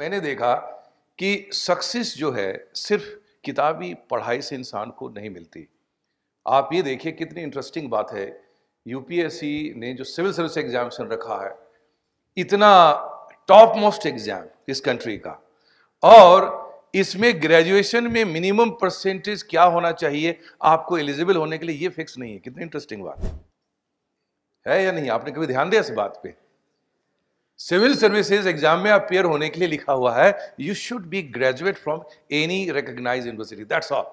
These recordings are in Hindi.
मैंने देखा कि सक्सेस जो है सिर्फ किताबी पढ़ाई से इंसान को नहीं मिलती आप ये देखिए कितनी इंटरेस्टिंग बात है यूपीएससी ने जो सिविल सर्विस एग्जामिनेशन रखा है इतना टॉप मोस्ट एग्जाम इस कंट्री का और इसमें ग्रेजुएशन में मिनिमम परसेंटेज क्या होना चाहिए आपको एलिजिबल होने के लिए ये फिक्स नहीं है कितनी इंटरेस्टिंग बात है या नहीं आपने कभी ध्यान दिया इस बात पे सिविल सर्विसेज एग्जाम में अपेयर होने के लिए लिखा हुआ है you should be graduate from any recognise university that's all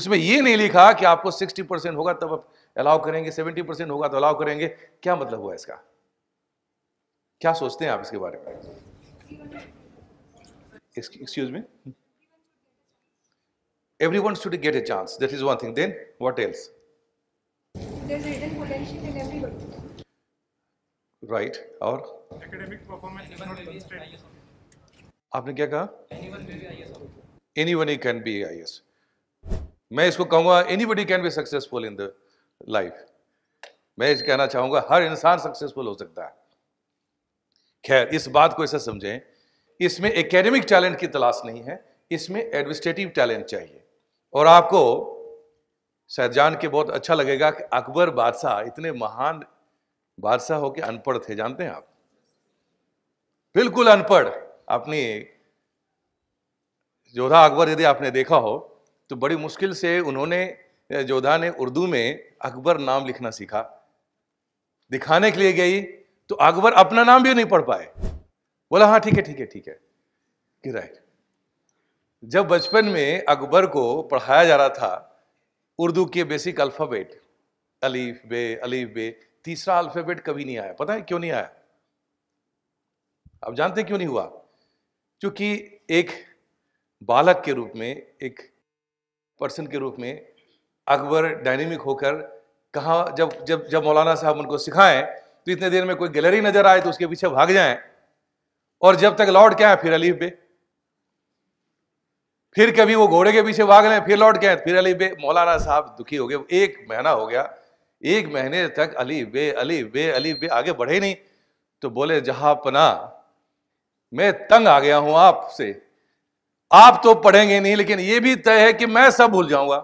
उसमें ये नहीं लिखा कि आपको 60 परसेंट होगा तब आप अलाउ करेंगे 70 परसेंट होगा तो अलाउ करेंगे क्या मतलब हुआ इसका क्या सोचते हैं आप इसके बारे में excuse me everyone should get a chance that is one thing then what else right और एकेडमिक परफॉर्मेंस आपने क्या कहा anyone can be IAS मैं इसको कहूंगा anybody can be successful in the life मैं इस कहना चाहूंगा हर इंसान सक्सेसफुल हो सकता है खैर इस बात को ऐसा समझें इसमें एकेडमिक टैलेंट की तलाश नहीं है इसमें एडमिनिस्ट्रेटिव टैलेंट चाहिए और आपको शायद जान के बहुत अच्छा लगेगा कि अकबर बादशाह इतने महान बादशाह होके अनपढ़ थे जानते हैं आप बिल्कुल अनपढ़ अपनी जोधा अकबर यदि आपने देखा हो तो बड़ी मुश्किल से उन्होंने जोधा ने उर्दू में अकबर नाम लिखना सीखा दिखाने के लिए गई तो अकबर अपना नाम भी नहीं पढ़ पाए बोला हाँ ठीक है ठीक है ठीक है कि राइट जब बचपन में अकबर को पढ़ाया जा रहा था उर्दू के बेसिक अल्फ़ाबेट अलीफ बे अलीफ बे तीसरा अल्फाबेट कभी नहीं आया पता है क्यों नहीं आया आप जानते क्यों नहीं हुआ क्योंकि एक बालक के रूप में एक पर्सन के रूप में अकबर डायनेमिक होकर कहा जब जब जब मौलाना साहब उनको सिखाएं तो इतने देर में कोई गैलरी नजर आए तो उसके पीछे भाग जाएं और जब तक लौट के आए फिर अलीफ बे फिर कभी वो घोड़े के पीछे भाग लें फिर लौट के आए फिर अलीफ बे मौलाना साहब दुखी हो गए एक महीना हो गया एक महीने तक अली वे अली वे अली वे आगे बढ़े नहीं तो बोले जहां पना मैं तंग आ गया हूं आपसे आप तो पढ़ेंगे नहीं लेकिन यह भी तय है कि मैं सब भूल जाऊंगा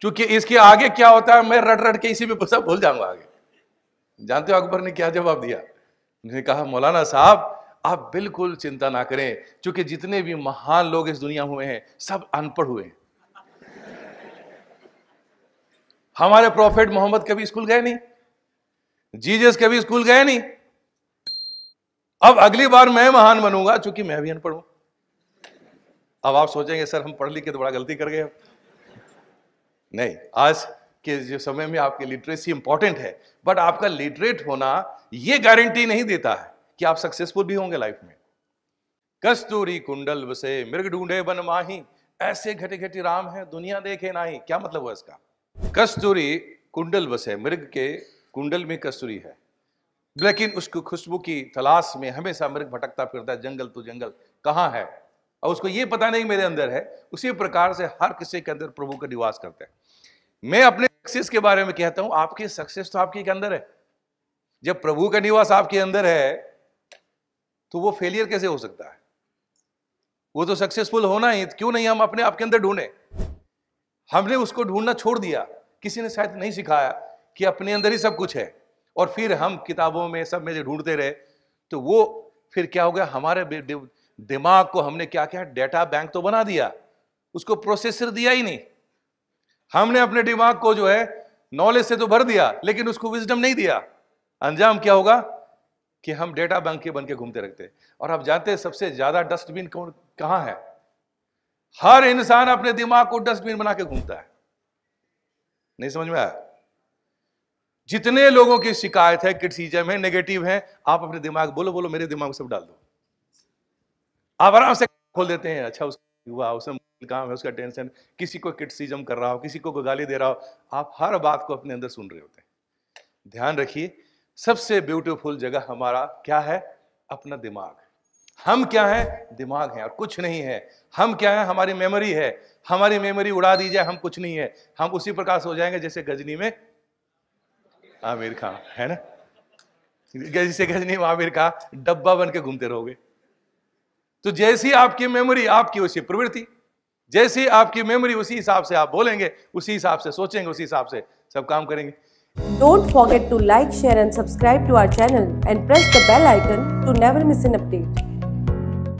क्योंकि इसके आगे क्या होता है मैं रट रट के इसी में सब भूल जाऊंगा आगे जानते हो अकबर ने क्या जवाब दिया उन्होंने कहा मौलाना साहब आप बिल्कुल चिंता ना करें क्योंकि जितने भी महान लोग इस दुनिया हुए हैं सब अनपढ़ हुए हैं हमारे प्रॉफिट मोहम्मद कभी स्कूल गए नहीं जीजस कभी स्कूल गए नहीं अब अगली बार मैं महान बनूंगा चूंकि मैं भी अनपढ़ अब आप सोचेंगे सर हम पढ़ लिख के तो बड़ा गलती कर गए नहीं आज के जो समय में आपकी लिटरेसी इंपॉर्टेंट है बट आपका लिटरेट होना यह गारंटी नहीं देता है कि आप सक्सेसफुल भी होंगे लाइफ में कस्तूरी कुंडल बसे मृग ढूंढे बन माही ऐसे घटे घटे राम है दुनिया देखे नाही क्या मतलब हुआ इसका कस्तूरी कुंडल बसे मृग के कुंडल में कस्तूरी है लेकिन उसको खुशबू की तलाश में हमेशा मृग भटकता फिरता है जंगल तो जंगल कहाँ है और उसको ये पता नहीं मेरे अंदर है उसी प्रकार से हर किसी के अंदर प्रभु का निवास करते हैं मैं अपने सक्सेस के बारे में कहता हूं आपकी सक्सेस तो आपके के अंदर है जब प्रभु का निवास आपके अंदर है तो वो फेलियर कैसे हो सकता है वो तो सक्सेसफुल होना ही तो क्यों नहीं हम अपने आपके अंदर ढूंढे हमने उसको ढूंढना छोड़ दिया किसी ने शायद नहीं सिखाया कि अपने अंदर ही सब कुछ है और फिर हम किताबों में सब में जो ढूंढते रहे तो वो फिर क्या हो गया हमारे दिमाग को हमने क्या किया डेटा बैंक तो बना दिया उसको प्रोसेसर दिया ही नहीं हमने अपने दिमाग को जो है नॉलेज से तो भर दिया लेकिन उसको विजडम नहीं दिया अंजाम क्या होगा कि हम डेटा बैंक के बन के घूमते रहते और आप जानते हैं सबसे ज़्यादा डस्टबिन कौन कहाँ है हर इंसान अपने दिमाग को डस्टबिन बना के घूमता है नहीं समझ में आया जितने लोगों की शिकायत है क्रिटिसिजम है नेगेटिव है आप अपने दिमाग बोलो बोलो मेरे दिमाग सब डाल दो आप आराम से खोल देते हैं अच्छा उसका हुआ उसमें काम है उसका टेंशन किसी को क्रिटिसिजम कर रहा हो किसी को गाली दे रहा हो आप हर बात को अपने अंदर सुन रहे होते हैं ध्यान रखिए सबसे ब्यूटीफुल जगह हमारा क्या है अपना दिमाग हम क्या हैं दिमाग हैं और कुछ नहीं है हम क्या है हमारी मेमोरी है हमारी मेमोरी उड़ा दी जाए हम कुछ नहीं है हम उसी प्रकार से हो जाएंगे जैसे गजनी में आमिर खां है ना जैसे गजनी में आमिर खां डब्बा बन के घूमते रहोगे तो जैसी आपकी मेमोरी आपकी उसी प्रवृत्ति जैसी आपकी मेमोरी उसी हिसाब से आप बोलेंगे उसी हिसाब से सोचेंगे उसी हिसाब से सब काम करेंगे Don't forget to like, share and subscribe to our channel and press the bell icon to never miss an update.